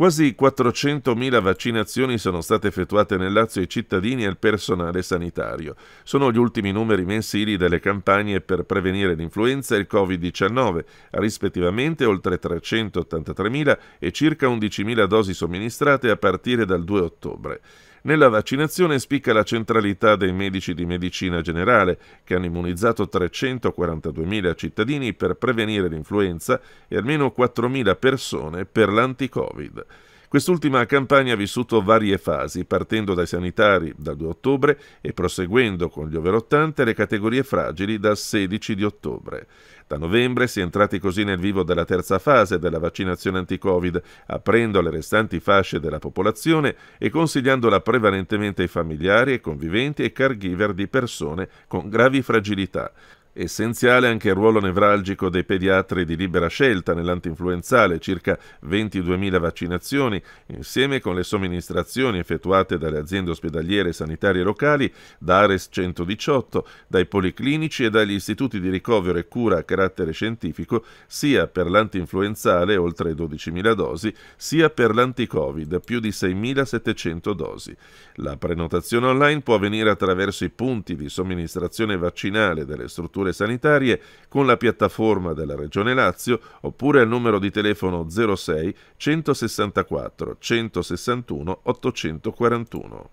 Quasi 400.000 vaccinazioni sono state effettuate nel Lazio ai cittadini e al personale sanitario. Sono gli ultimi numeri mensili delle campagne per prevenire l'influenza e il Covid-19, rispettivamente oltre 383.000 e circa 11.000 dosi somministrate a partire dal 2 ottobre. Nella vaccinazione spicca la centralità dei medici di medicina generale, che hanno immunizzato 342.000 cittadini per prevenire l'influenza e almeno 4.000 persone per l'anti-Covid. Quest'ultima campagna ha vissuto varie fasi, partendo dai sanitari dal 2 ottobre e proseguendo con gli over 80 le categorie fragili dal 16 di ottobre. Da novembre si è entrati così nel vivo della terza fase della vaccinazione anti-Covid, aprendo le restanti fasce della popolazione e consigliandola prevalentemente ai familiari e conviventi e caregiver di persone con gravi fragilità. Essenziale anche il ruolo nevralgico dei pediatri di libera scelta nell'antinfluenzale, circa 22.000 vaccinazioni, insieme con le somministrazioni effettuate dalle aziende ospedaliere e sanitarie locali, da Ares 118, dai policlinici e dagli istituti di ricovero e cura a carattere scientifico, sia per l'antinfluenzale, oltre 12.000 dosi, sia per l'anticovid, più di 6.700 dosi. La prenotazione online può avvenire attraverso i punti di somministrazione vaccinale delle strutture strutture sanitarie con la piattaforma della Regione Lazio oppure al numero di telefono 06 164 161 841.